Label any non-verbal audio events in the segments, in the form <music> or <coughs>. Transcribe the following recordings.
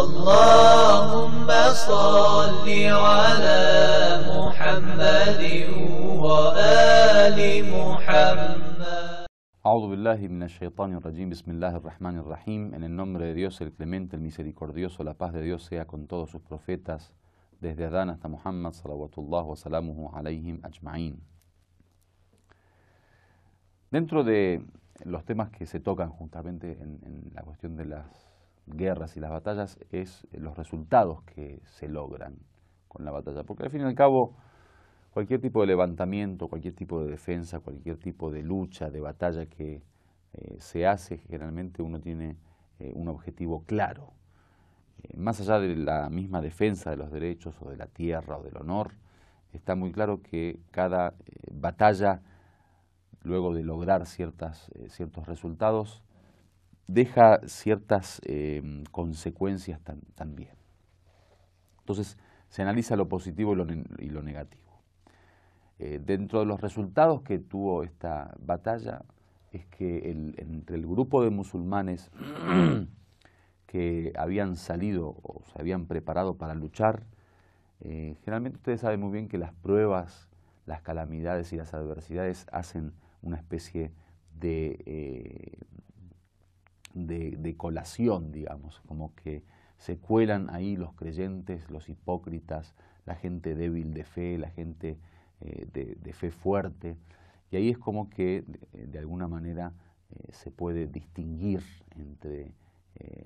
Allahumma salli ala Muhammad. wa ali Muhammad. بالله billahi الشيطان الرجيم بسم الله En el nombre de Dios, el clemente, el misericordioso, la paz de Dios sea con todos sus profetas, desde Adán hasta Muhammad, salawatullah wa salamuhu alayhim ajma'in. Dentro de los temas que se tocan justamente en la cuestión de las guerras y las batallas es los resultados que se logran con la batalla. Porque al fin y al cabo, cualquier tipo de levantamiento, cualquier tipo de defensa, cualquier tipo de lucha, de batalla que eh, se hace, generalmente uno tiene eh, un objetivo claro. Eh, más allá de la misma defensa de los derechos o de la tierra o del honor, está muy claro que cada batalla, luego de lograr ciertas, ciertos resultados, deja ciertas em, consecuencias también. Entonces, se analiza lo positivo y lo, negativo. Eh, dentro de los resultados que tuvo esta batalla es que entre el grupo de musulmanes <clears throat> que habían salido o se habían preparado para luchar, eh, generalmente ustedes saben muy bien que las pruebas, las calamidades y las adversidades hacen una especie de, eh, de, colación, digamos, como que se cuelan ahí los creyentes, los hipócritas, la gente débil de fe, la gente eh, de, fe fuerte. Y ahí es como que eh, de, alguna manera eh, se puede distinguir entre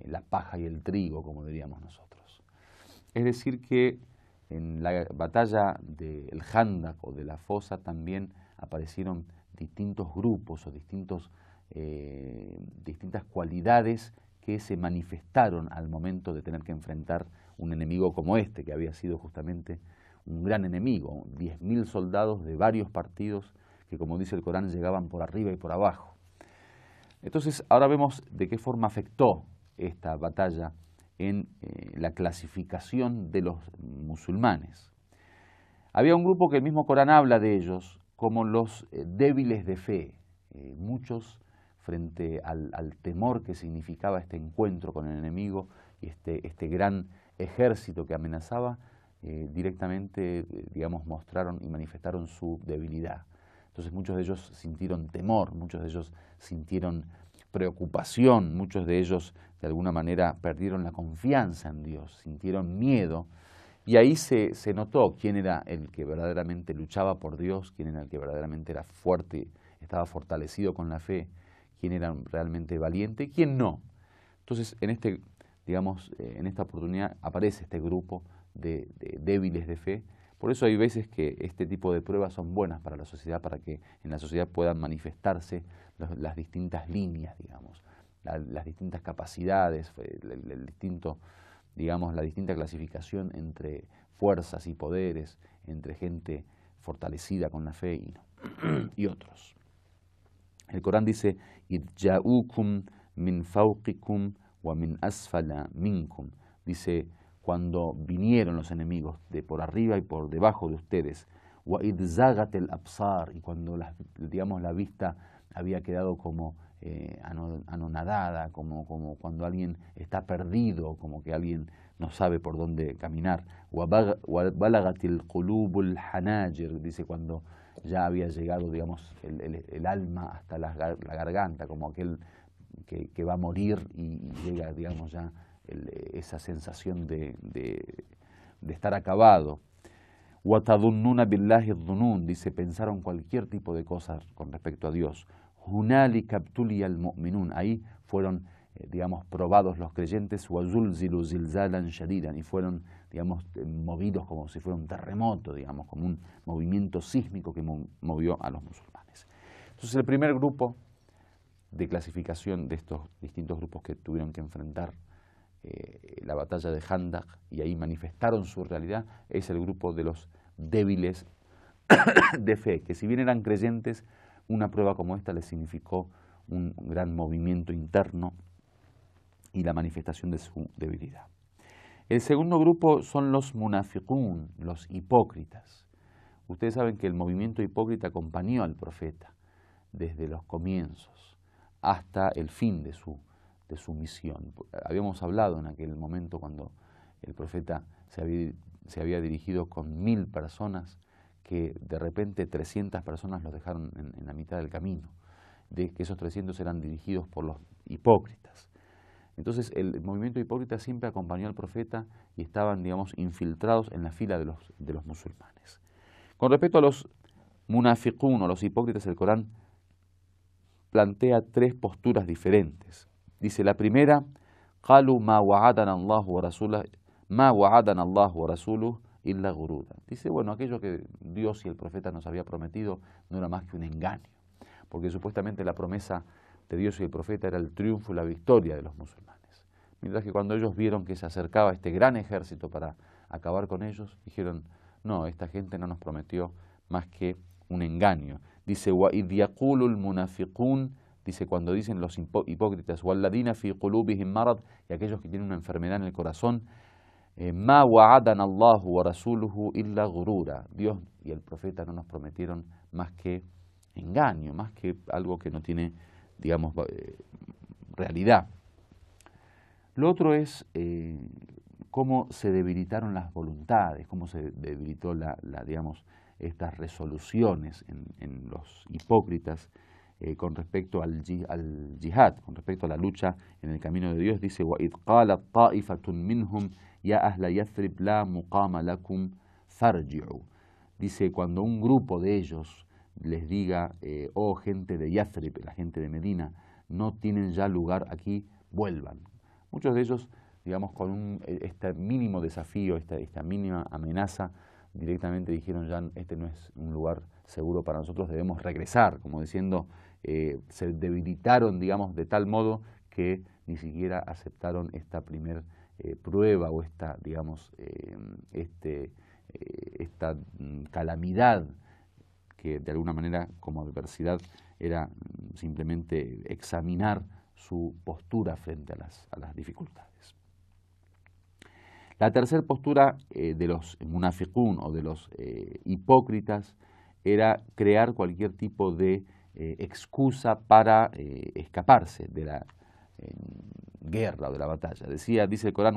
la paja y el trigo, como diríamos nosotros. Es decir, que en la batalla del Handak o de la fosa también aparecieron distintos grupos o distintos eh, distintas cualidades que se manifestaron al momento de tener que enfrentar un enemigo como este, que había sido justamente un gran enemigo, 10.000 soldados de varios partidos que, como dice el Corán, llegaban por arriba y por abajo. Entonces, ahora vemos de qué forma afectó esta batalla en eh, la clasificación de los musulmanes. Había un grupo que el mismo Corán habla de ellos como los eh, débiles de fe. muchos frente al, temor que significaba este encuentro con el enemigo y este, este gran ejército que amenazaba, eh, directamente, eh, digamos, mostraron y manifestaron su debilidad. Entonces muchos de ellos sintieron temor, muchos de ellos sintieron preocupación, muchos de ellos de alguna manera perdieron la confianza en Dios, sintieron miedo. Y ahí se, se notó quién era el que verdaderamente luchaba por Dios, quién era el que verdaderamente era fuerte, estaba fortalecido con la fe, quién era realmente valiente y quién no. Entonces, en, este, digamos, eh, en esta oportunidad aparece este grupo de, débiles de fe. Por eso hay veces que este tipo de pruebas son buenas para la sociedad, para que en la sociedad puedan manifestarse las distintas líneas, digamos, las distintas capacidades, el, distinto, digamos, la distinta clasificación entre fuerzas y poderes, entre gente fortalecida con la fe y <clears throat> otros. El Corán dice, min fauqikum wa min asfala minkum. Dice, cuando vinieron los enemigos de por arriba y por debajo de ustedes, wa el absar, y cuando la, digamos, la vista había quedado como eh, anonadada, como, cuando alguien está perdido, como que alguien no sabe por dónde caminar. Wa qulubul hanajir, dice cuando ya había llegado, digamos, el, alma hasta la, garganta, como aquel que, va a morir y, llega, digamos, ya esa sensación de, de, estar acabado. Watadun billahi dunun, dice, pensaron cualquier tipo de cosas con respecto a Dios. Hunali kaptuli al mu'minun, ahí fueron eh, digamos, probados los creyentes, y fueron, digamos, eh, movidos como si fuera un terremoto, digamos, como un movimiento sísmico que movió a los musulmanes. Entonces, el primer grupo de clasificación de estos distintos grupos que tuvieron que enfrentar eh, la batalla de Handak y ahí manifestaron su realidad es el grupo de los débiles <coughs> de fe, que si bien eran creyentes, una prueba como esta les significó un gran movimiento interno y la manifestación de su debilidad. El segundo grupo son los munafiqun, los hipócritas. Ustedes saben que el movimiento hipócrita acompañó al profeta desde los comienzos hasta el fin de su, de su misión. Habíamos hablado en aquel momento cuando el profeta se había, dirigido con mil personas, que de repente 300 personas los dejaron en, la mitad del camino, de que esos 300 eran dirigidos por los hipócritas. Entonces el movimiento hipócrita siempre acompañó al profeta y estaban, digamos, infiltrados en la fila de los, de los musulmanes. Con respecto a los munafiqun o los hipócritas, el Corán plantea tres posturas diferentes. Dice la primera, قالوا ما وعدنا الله ورسوله ما وعدنا الله Dice, bueno, aquello que Dios y el profeta nos había prometido no era más que un engaño, porque supuestamente la promesa de este Dios y el profeta era el triunfo y la victoria de los musulmanes. Mientras que cuando ellos vieron que se acercaba este gran ejército para acabar con ellos, dijeron, no, esta gente no nos prometió más que un engaño. Dice, dice cuando dicen los hipócritas, y aquellos que tienen una enfermedad en el corazón, eh, Dios y el profeta no nos prometieron más que engaño, más que algo que no tiene digamos, eh, realidad. Lo otro es eh, cómo se debilitaron las voluntades, cómo se debilitó la, digamos, estas resoluciones en, los hipócritas eh, con respecto al, al, yihad, con respecto a la lucha en el camino de Dios. Dice, Dice, cuando un grupo de ellos les diga, eh, oh gente de Yathrib, la gente de Medina, no tienen ya lugar aquí, vuelvan. Muchos de ellos, digamos, con un, eh, este mínimo desafío, esta, esta mínima amenaza, directamente dijeron ya, este no es un lugar seguro para nosotros, debemos regresar, como diciendo, eh, se debilitaron, digamos, de tal modo que ni siquiera aceptaron esta primera prueba o esta, digamos, este, esta mm, calamidad que de alguna manera como adversidad era simplemente examinar su postura frente a las, dificultades. La tercera postura eh, de los munafiqun o de los eh, hipócritas era crear cualquier tipo de eh, excusa para escaparse de la guerra o de la batalla. Decía, dice el Corán,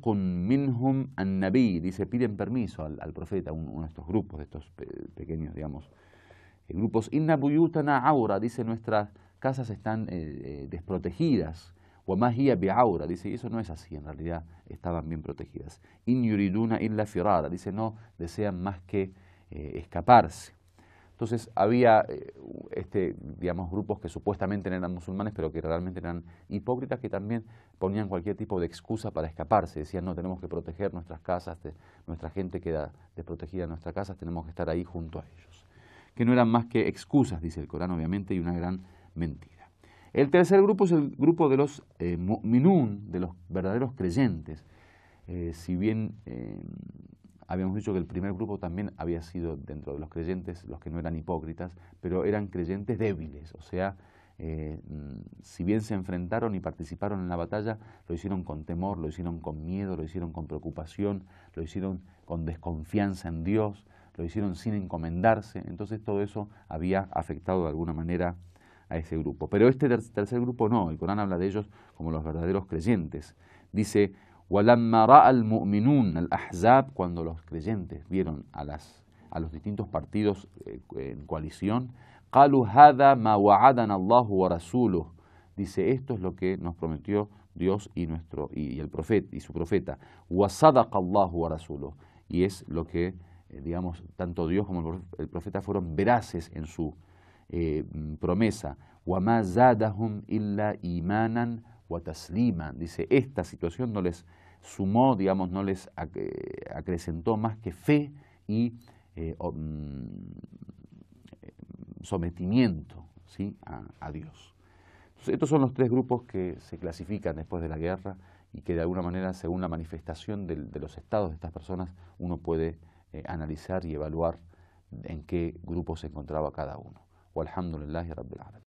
con minhum an dice, piden permiso al, profeta, uno, uno de estos grupos, de estos pequeños, digamos, eh, grupos. Inna buyutana aura, dice, nuestras casas están eh, eh, desprotegidas. desprotegidas. Bi Aura, dice, y eso no es así, en realidad estaban bien protegidas. In yuriduna illa firara, dice, no desean más que escaparse. Entonces había eh, este, digamos, grupos que supuestamente eran musulmanes, pero que realmente eran hipócritas, que también ponían cualquier tipo de excusa para escaparse. Decían, no, tenemos que proteger nuestras casas, nuestra gente queda desprotegida en nuestras casas, tenemos que estar ahí junto a ellos. Que no eran más que excusas, dice el Corán, obviamente, y una gran mentira. El tercer grupo es el grupo de los eh, minun, de los verdaderos creyentes. Eh, si bien Habíamos dicho que el primer grupo también había sido dentro de los creyentes, los que no eran hipócritas, pero eran creyentes débiles, o sea, eh, si bien se enfrentaron y participaron en la batalla, lo hicieron con temor, lo hicieron con miedo, lo hicieron con preocupación, lo hicieron con desconfianza en Dios, lo hicieron sin encomendarse, entonces todo eso había afectado de alguna manera a ese grupo. Pero este tercer grupo no, el Corán habla de ellos como los verdaderos creyentes. Dice, ولما راى المؤمنون cuando los creyentes vieron a las a los distintos partidos eh, en coalición قالوا هذا ما وعدنا الله ورسوله dice esto es lo que nos prometió Dios y nuestro y, el profeta y su profeta وصدق الله ورسوله y es lo que eh, digamos tanto Dios como el profeta fueron veraces en su eh, promesa وما زادهم إلا إيمانا وتسليما dice esta situación no les sumó, digamos, no les acrecentó más que fe y eh, mm, eh, sometimiento ¿sí? a, Dios. estos son los tres grupos que se clasifican después de la guerra y que de alguna manera, según la manifestación de, los estados de estas personas, uno puede eh, analizar y evaluar en qué grupo se encontraba cada uno. y Rabbil